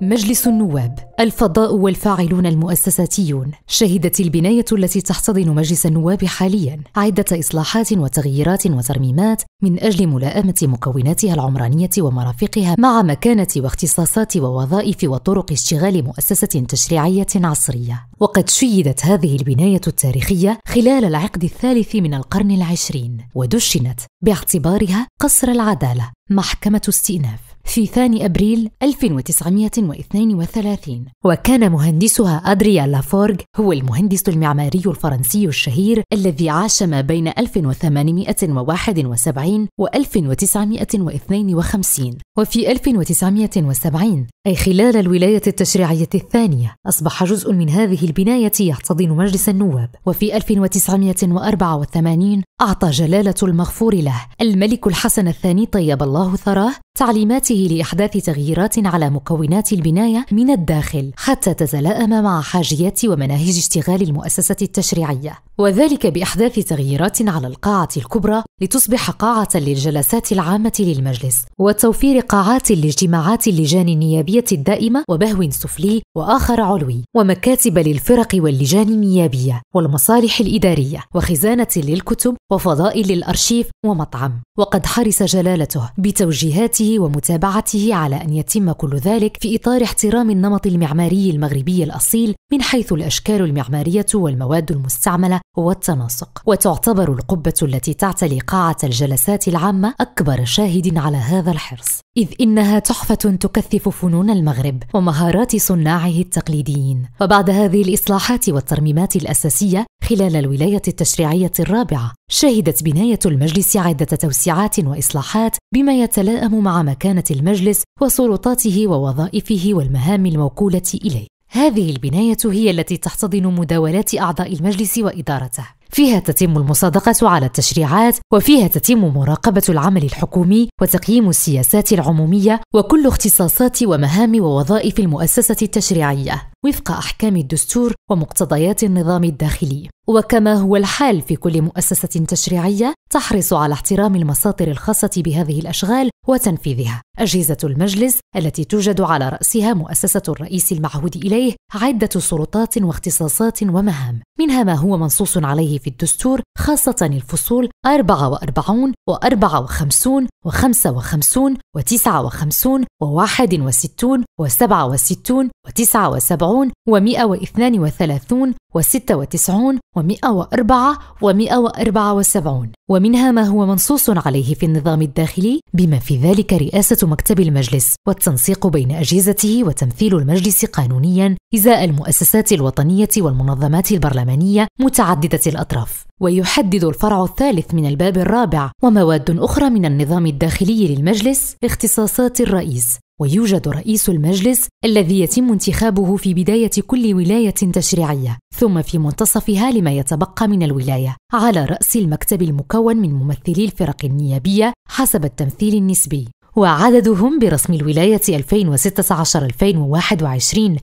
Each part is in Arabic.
مجلس النواب الفضاء والفاعلون المؤسساتيون شهدت البنايه التي تحتضن مجلس النواب حاليا عده اصلاحات وتغييرات وترميمات من اجل ملائمه مكوناتها العمرانيه ومرافقها مع مكانه واختصاصات ووظائف وطرق اشتغال مؤسسه تشريعيه عصريه وقد شيدت هذه البنايه التاريخيه خلال العقد الثالث من القرن العشرين ودشنت باعتبارها قصر العداله محكمه استئناف في 2 أبريل 1932 وكان مهندسها أدريان لافورغ هو المهندس المعماري الفرنسي الشهير الذي عاش ما بين 1871 و 1952 وفي 1970 أي خلال الولاية التشريعية الثانية أصبح جزء من هذه البناية يحتضن مجلس النواب وفي 1984 أعطى جلالة المغفور له الملك الحسن الثاني طيب الله ثراه تعليماته لإحداث تغييرات على مكونات البناية من الداخل حتى تتلائم مع حاجيات ومناهج اشتغال المؤسسة التشريعية وذلك بإحداث تغييرات على القاعة الكبرى لتصبح قاعة للجلسات العامة للمجلس وتوفير قاعات لاجتماعات اللجان النيابية الدائمة وبهو سفلي وآخر علوي ومكاتب للفرق واللجان النيابية والمصالح الإدارية وخزانة للكتب وفضاء للأرشيف ومطعم وقد حرص جلالته بتوجيهاته تنفيذه ومتابعته على أن يتم كل ذلك في إطار احترام النمط المعماري المغربي الأصيل من حيث الأشكال المعمارية والمواد المستعملة والتناسق وتعتبر القبة التي تعتلي قاعة الجلسات العامة أكبر شاهد على هذا الحرص إذ إنها تحفة تكثف فنون المغرب ومهارات صناعه التقليديين وبعد هذه الإصلاحات والترميمات الأساسية خلال الولاية التشريعية الرابعة شهدت بناية المجلس عدة توسعات وإصلاحات بما يتلائم مع مكانة المجلس وسلطاته ووظائفه والمهام الموكولة إليه هذه البناية هي التي تحتضن مداولات أعضاء المجلس وإدارته فيها تتم المصادقة على التشريعات وفيها تتم مراقبة العمل الحكومي وتقييم السياسات العمومية وكل اختصاصات ومهام ووظائف المؤسسة التشريعية وفق احكام الدستور ومقتضيات النظام الداخلي وكما هو الحال في كل مؤسسه تشريعيه تحرص على احترام المساطر الخاصه بهذه الاشغال وتنفيذها اجهزه المجلس التي توجد على راسها مؤسسه الرئيس المعهود اليه عده سلطات واختصاصات ومهام منها ما هو منصوص عليه في الدستور خاصه الفصول 44 و54 وخمسة وخمسون وتسعة وخمسون وواحد وستون وسبعة وستون وتسعة وسبعون ومئة واثنان وثلاثون وستة وتسعون ومئة وأربعة ومئة وأربعة وسبعون ومنها ما هو منصوص عليه في النظام الداخلي بما في ذلك رئاسة مكتب المجلس والتنسيق بين أجهزته وتمثيل المجلس قانونيا إزاء المؤسسات الوطنية والمنظمات البرلمانية متعددة الأطراف ويحدد الفرع الثالث من الباب الرابع ومواد أخرى من النظام الداخلي للمجلس اختصاصات الرئيس ويوجد رئيس المجلس الذي يتم انتخابه في بداية كل ولاية تشريعية، ثم في منتصفها لما يتبقى من الولاية، على رأس المكتب المكون من ممثلي الفرق النيابية حسب التمثيل النسبي. وعددهم برسم الولاية 2016-2021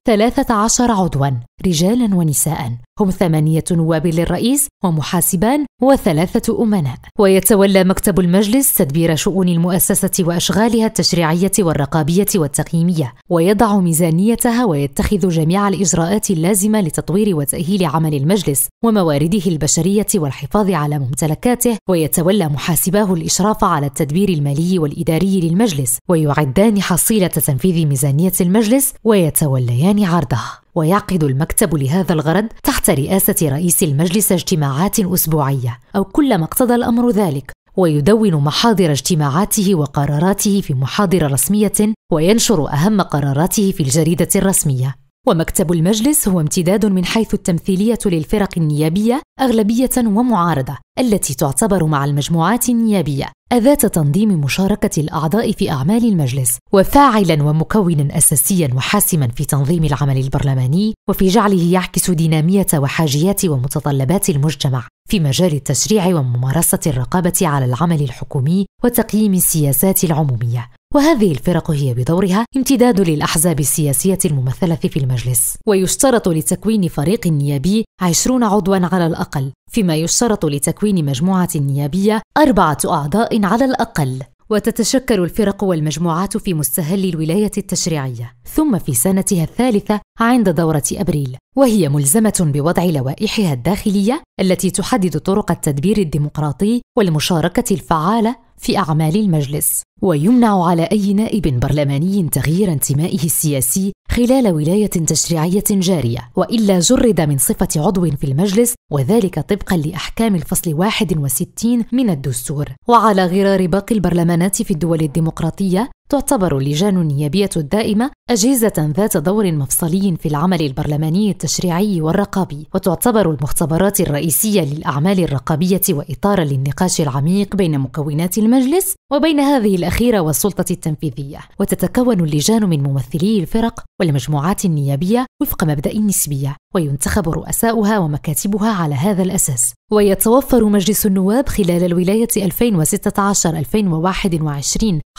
13 عضواً رجالاً ونساءً هم ثمانية نواب للرئيس ومحاسبان وثلاثة أمناء ويتولى مكتب المجلس تدبير شؤون المؤسسة وأشغالها التشريعية والرقابية والتقييمية ويضع ميزانيتها ويتخذ جميع الإجراءات اللازمة لتطوير وتأهيل عمل المجلس وموارده البشرية والحفاظ على ممتلكاته ويتولى محاسباه الإشراف على التدبير المالي والإداري للمجلس المجلس ويعدان حصيلة تنفيذ ميزانية المجلس ويتوليان عرضها ويعقد المكتب لهذا الغرض تحت رئاسة رئيس المجلس اجتماعات أسبوعية أو كلما اقتضى الأمر ذلك ويدون محاضر اجتماعاته وقراراته في محاضرة رسمية وينشر أهم قراراته في الجريدة الرسمية ومكتب المجلس هو امتداد من حيث التمثيلية للفرق النيابية أغلبية ومعارضة التي تعتبر مع المجموعات النيابية أداة تنظيم مشاركة الأعضاء في أعمال المجلس وفاعلا ومكونا أساسيا وحاسما في تنظيم العمل البرلماني وفي جعله يعكس دينامية وحاجيات ومتطلبات المجتمع في مجال التشريع وممارسة الرقابة على العمل الحكومي وتقييم السياسات العمومية وهذه الفرق هي بدورها امتداد للأحزاب السياسية الممثلة في المجلس ويشترط لتكوين فريق نيابي عشرون عضوا على الأقل فيما يشترط لتكوين مجموعة نيابية أربعة أعضاء على الأقل وتتشكل الفرق والمجموعات في مستهل الولاية التشريعية ثم في سنتها الثالثة عند دورة أبريل، وهي ملزمة بوضع لوائحها الداخلية التي تحدد طرق التدبير الديمقراطي والمشاركة الفعالة في أعمال المجلس، ويمنع على أي نائب برلماني تغيير انتمائه السياسي خلال ولاية تشريعية جارية، وإلا جرد من صفة عضو في المجلس وذلك طبقا لأحكام الفصل 61 من الدستور، وعلى غرار باقي البرلمانات في الدول الديمقراطية تعتبر اللجان النيابية الدائمة أجهزة ذات دور مفصلي في العمل البرلماني التشريعي والرقابي، وتعتبر المختبرات الرئيسية للأعمال الرقابية وإطارا للنقاش العميق بين مكونات المجلس وبين هذه الأخيرة والسلطة التنفيذية، وتتكون اللجان من ممثلي الفرق والمجموعات النيابية وفق مبدأ النسبية، وينتخب رؤساؤها ومكاتبها على هذا الأساس، ويتوفر مجلس النواب خلال الولاية 2016-2021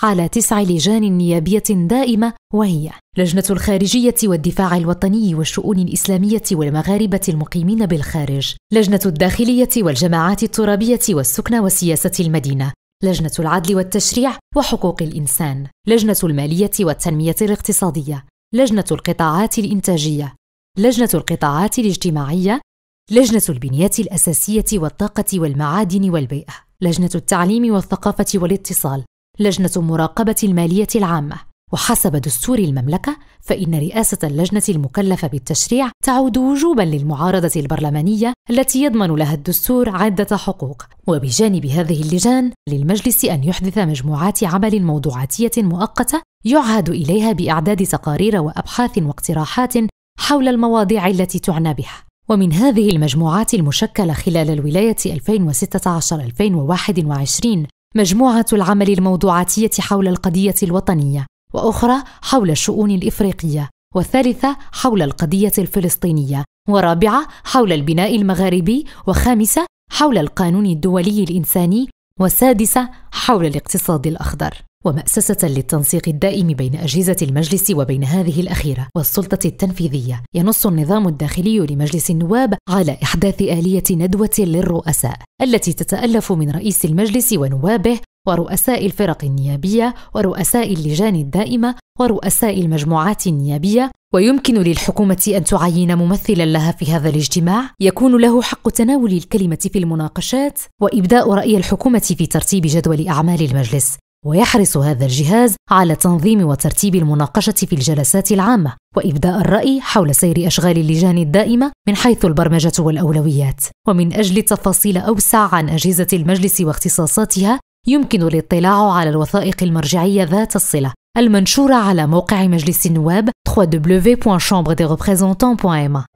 على تسع لجان نيابية دائمة وهي لجنة الخارجية والدفاع الوطني والشؤون الإسلامية والمغاربة المقيمين بالخارج، لجنة الداخلية والجماعات الترابية والسكنى وسياسة المدينة، لجنة العدل والتشريع وحقوق الإنسان، لجنة المالية والتنمية الاقتصادية، لجنة القطاعات الإنتاجية، لجنة القطاعات الاجتماعية لجنة البنيات الأساسية والطاقة والمعادن والبيئة، لجنة التعليم والثقافة والاتصال، لجنة مراقبة المالية العامة، وحسب دستور المملكة فإن رئاسة اللجنة المكلفة بالتشريع تعود وجوبا للمعارضة البرلمانية التي يضمن لها الدستور عدة حقوق، وبجانب هذه اللجان للمجلس أن يحدث مجموعات عمل موضوعاتية مؤقتة يعهد إليها بإعداد تقارير وأبحاث واقتراحات حول المواضيع التي تعنى بها. ومن هذه المجموعات المشكلة خلال الولاية 2016-2021 مجموعة العمل الموضوعاتية حول القضية الوطنية، وأخرى حول الشؤون الإفريقية، والثالثة حول القضية الفلسطينية، ورابعة حول البناء المغاربي، وخامسة حول القانون الدولي الإنساني، والسادسة حول الاقتصاد الأخضر. ومأسسة للتنسيق الدائم بين أجهزة المجلس وبين هذه الأخيرة والسلطة التنفيذية ينص النظام الداخلي لمجلس النواب على إحداث آلية ندوة للرؤساء التي تتألف من رئيس المجلس ونوابه ورؤساء الفرق النيابية ورؤساء اللجان الدائمة ورؤساء المجموعات النيابية ويمكن للحكومة أن تعين ممثلا لها في هذا الاجتماع يكون له حق تناول الكلمة في المناقشات وإبداء رأي الحكومة في ترتيب جدول أعمال المجلس ويحرص هذا الجهاز على تنظيم وترتيب المناقشه في الجلسات العامه وابداء الراي حول سير اشغال اللجان الدائمه من حيث البرمجه والاولويات ومن اجل تفاصيل اوسع عن اجهزه المجلس واختصاصاتها يمكن الاطلاع على الوثائق المرجعيه ذات الصله المنشوره على موقع مجلس النواب www.chambredereprésentants.ma